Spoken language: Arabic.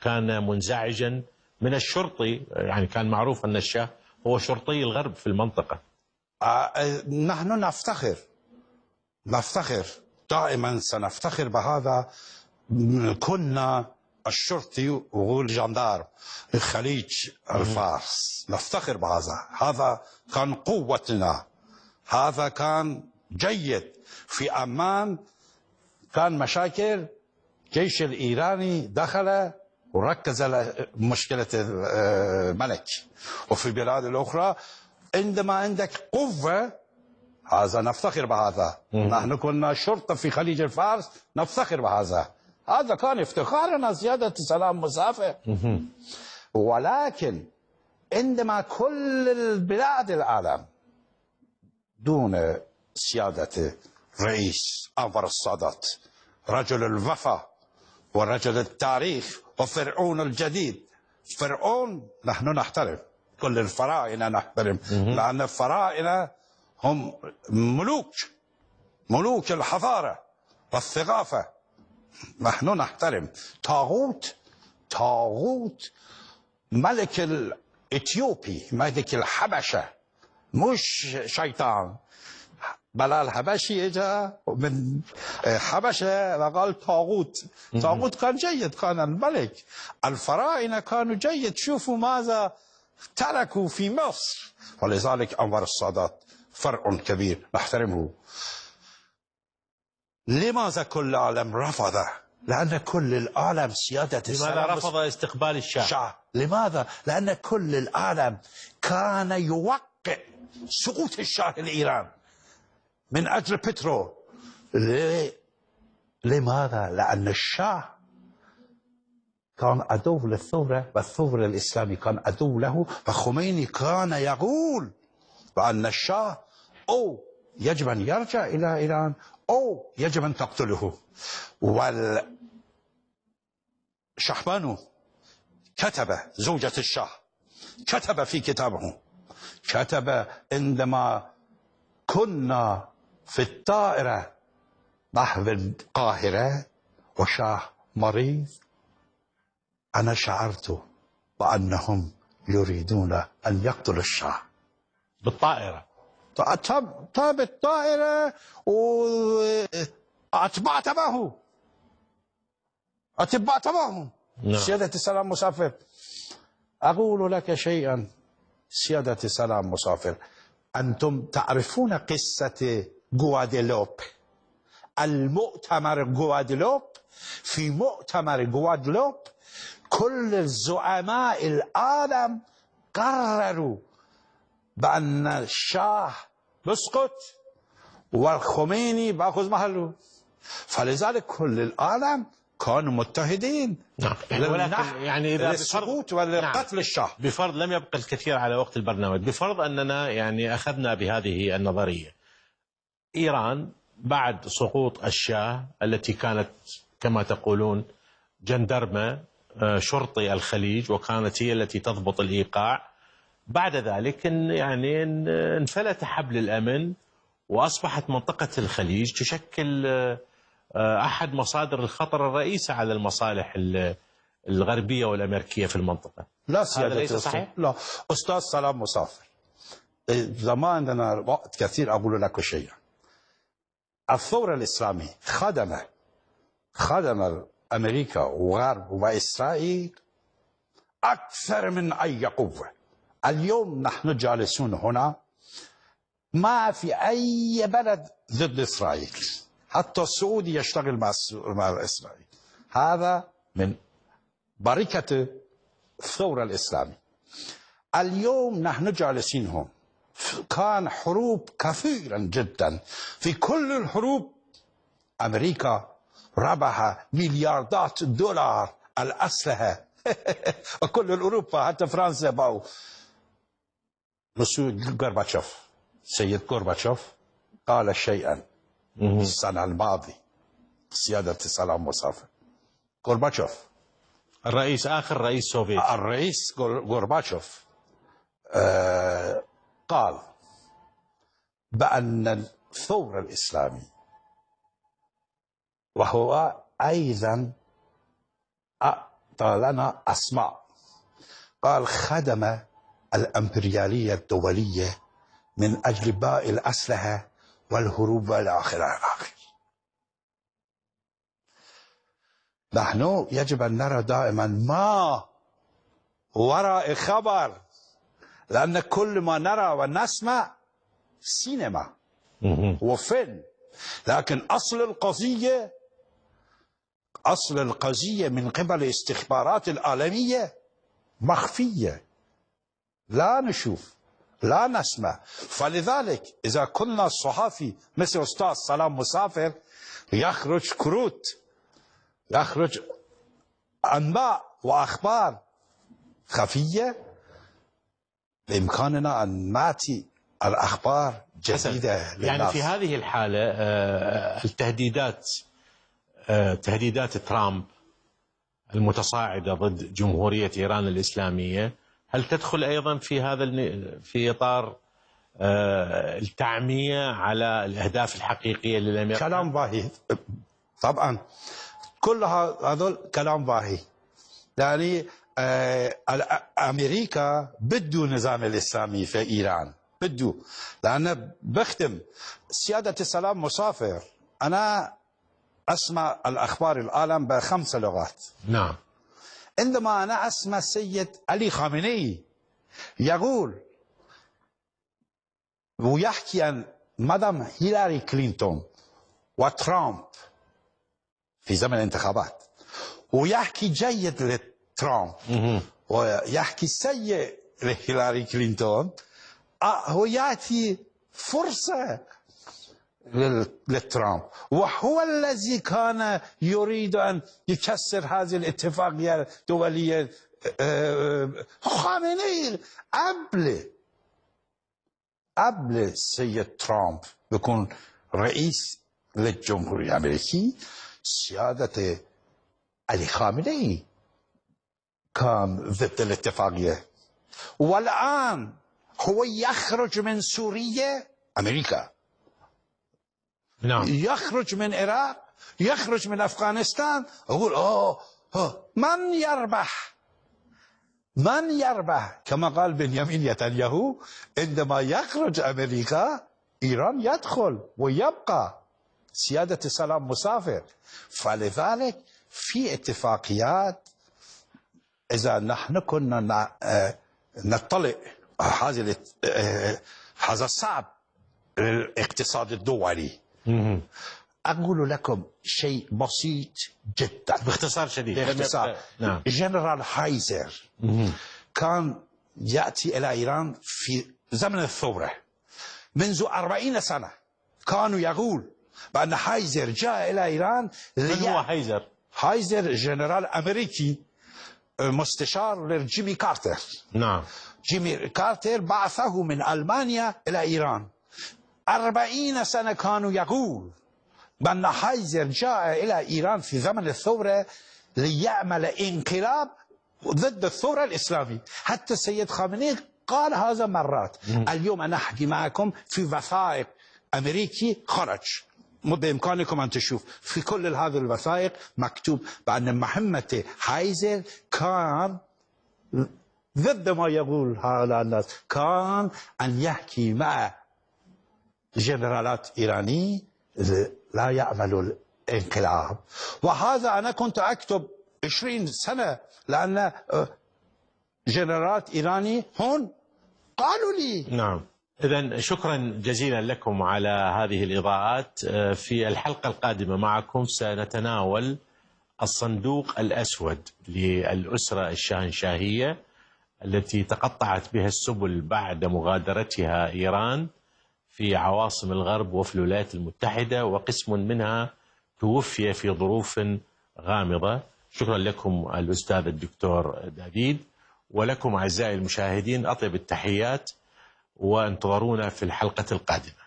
كان منزعجا من الشرطي يعني كان معروف أن الشاه هو شرطي الغرب في المنطقة آه، آه، نحن نفتخر نفتخر دائما سنفتخر بهذا كنا الشرطي والجندار الخليج الفارس نفتخر بهذا هذا كان قوتنا هذا كان جيد في أمان كان مشاكل الجيش الإيراني دخل وركز على مشكلة الملك آه، وفي البلاد الأخرى عندما عندك قوة هذا نفتخر بهذا نحن كنا شرطة في خليج الفارس نفتخر بهذا هذا كان افتخارنا زيادة سلام مسافة ولكن عندما كل البلاد العالم دون سيادة رئيس أنور السادات رجل الوفا ورجل التاريخ وفرعون الجديد فرعون نحن نحترم كل الفراعنة نحترم لأن الفراعنة هم ملوك ملوك الحضارة والثقافة نحن نحترم طاغوت طاغوت ملك الإثيوبي ملك الحبشة مش شيطان بلال حبشي اجى من آه، حبشه وقال طاغوت طاغوت كان جيد كان الملك الفراعنه كانوا جيد شوفوا ماذا تركوا في مصر ولذلك انور السادات فرع كبير نحترمه لماذا كل العالم رفضه لأن كل العالم سيادة السلام لماذا رفض استقبال الشاه؟ شعب. لماذا؟ لأن كل العالم كان يوقع سقوط الشاه الايراني من أجل بترو ليه؟ لماذا؟ لأن الشاه كان عدو للثورة والثورة الإسلامي كان عدو له فخميني كان يقول بأن الشاه أو يجب أن يرجع إلى إيران أو يجب أن تقتله وال شحبانو كتب زوجة الشاه كتب في كتابه كتب عندما كنا في الطائرة نحو القاهرة وشاه مريض أنا شعرت بأنهم يريدون أن يقتلوا الشاه بالطائرة طاب طيب الطائرة وأتبعت معه أتبعت معه نعم. سيادة السلام مسافر أقول لك شيئا سيادة السلام مسافر أنتم تعرفون قصة جوادلوب المؤتمر جوادلوب في مؤتمر جوادلوب كل زعماء العالم قرروا بأن الشاه بسقط والخميني باخذ محله فلذلك كل العالم كانوا متحدين نعم يعني ولكن يعني اذا بفرض ولقتل نعم. الشاه بفرض لم يبقى الكثير على وقت البرنامج بفرض اننا يعني اخذنا بهذه النظريه إيران بعد سقوط الشاه التي كانت كما تقولون جندرمة آه، شرطي الخليج وكانت هي التي تضبط الإيقاع بعد ذلك يعني انفلت حبل الأمن وأصبحت منطقة الخليج تشكل آه، آه، أحد مصادر الخطر الرئيسه على المصالح الغربية والأمريكية في المنطقة لا هذا ليس صحيح؟ لا أستاذ سلام مسافر زمان أنا وقت كثير أقول لك شيئا الثورة الإسلامية خدم خدم أمريكا وغرب وإسرائيل أكثر من أي قوة اليوم نحن جالسون هنا ما في أي بلد ضد إسرائيل حتى السعودي يشتغل مع مع إسرائيل هذا من بركة الثورة الإسلامية اليوم نحن جالسين هنا كان حروب كثيرا جدا في كل الحروب أمريكا ربح مليارات الدولار الأسلحة وكل أوروبا حتى فرنسا باو مسيو غورباتشوف سيد غورباتشوف قال شيئا السنة الماضي سيادة سلام مصطفى غورباتشوف الرئيس آخر رئيس سوفيتي الرئيس غورباتشوف آه قال بأن الثور الإسلامي وهو أيضا أعطى لنا أسماء قال خدم الإمبريالية الدولية من أجل باء الأسلحة والهروب إلى آخره الآخر نحن يجب أن نرى دائما ما وراء خبر لأن كل ما نرى ونسمع سينما وفيلم لكن أصل القضية أصل القضية من قبل الاستخبارات العالمية مخفية لا نشوف لا نسمع فلذلك إذا كنا الصحافي مثل أستاذ سلام مسافر يخرج كروت يخرج أنباء وأخبار خفية بإمكاننا أن نأتي الأخبار جديدة يعني للناس يعني في هذه الحالة آه، التهديدات آه، تهديدات ترامب المتصاعدة ضد جمهورية إيران الإسلامية هل تدخل أيضا في هذا في إطار آه، التعمية على الأهداف الحقيقية للأمريكا كلام باهي طبعا كل هذول كلام باهي يعني آه، امريكا بده النظام الاسلامي في ايران بده لانه بختم سياده السلام مسافر انا اسمع الاخبار العالم بخمس لغات نعم عندما انا اسمع السيد علي خامنئي يقول ويحكي عن مدام هيلاري كلينتون وترامب في زمن الانتخابات ويحكي جيد ترامب ویحکی السيء کلینتون کلینتون هو فرصه فرصة لترامب وهو الذي كان يريد ان يكسر هذه الاتفاقيه دولی خامنه قبل قبل سید ترامپ بکن رئیس جمهوری امریکی سیادت علی خامنه ای كان ضد الاتفاقية والآن هو يخرج من سوريا أمريكا نعم يخرج من العراق يخرج من أفغانستان أقول أوه, أوه من يربح من يربح كما قال بنيامين نتنياهو عندما يخرج أمريكا إيران يدخل ويبقى سيادة السلام مسافر فلذلك في اتفاقيات إذا نحن كنا آه، نطلق آه، هذا هذا الصعب الاقتصاد الدولي أقول لكم شيء بسيط جدا باختصار شديد باختصار نعم. جنرال هايزر كان يأتي إلى إيران في زمن الثورة منذ أربعين سنة كانوا يقول بأن هايزر جاء إلى إيران من هو هايزر؟ هايزر جنرال أمريكي أه، مستشار لجيمي كارتر نعم جيمي كارتر بعثه من ألمانيا إلى إيران أربعين سنة كانوا يقول بأن هايزر جاء إلى إيران في زمن الثورة ليعمل انقلاب ضد الثورة الإسلامية حتى السيد خامنئي قال هذا مرات نعم. اليوم أنا أحكي معكم في وثائق أمريكي خرج بإمكانكم أن تشوف في كل هذه الوثائق مكتوب بأن مهمة حيزر كان ضد ما يقول هؤلاء الناس كان أن يحكي مع جنرالات إيراني لا يعملوا الانقلاب وهذا أنا كنت أكتب 20 سنة لأن آه، جنرالات إيراني هون قالوا لي نعم إذا شكرا جزيلا لكم على هذه الإضاءات آه، في الحلقة القادمة معكم سنتناول الصندوق الأسود للأسرة الشاهنشاهية التي تقطعت بها السبل بعد مغادرتها إيران في عواصم الغرب وفي الولايات المتحدة وقسم منها توفي في ظروف غامضة شكرا لكم الأستاذ الدكتور دافيد ولكم أعزائي المشاهدين أطيب التحيات وانتظرونا في الحلقة القادمة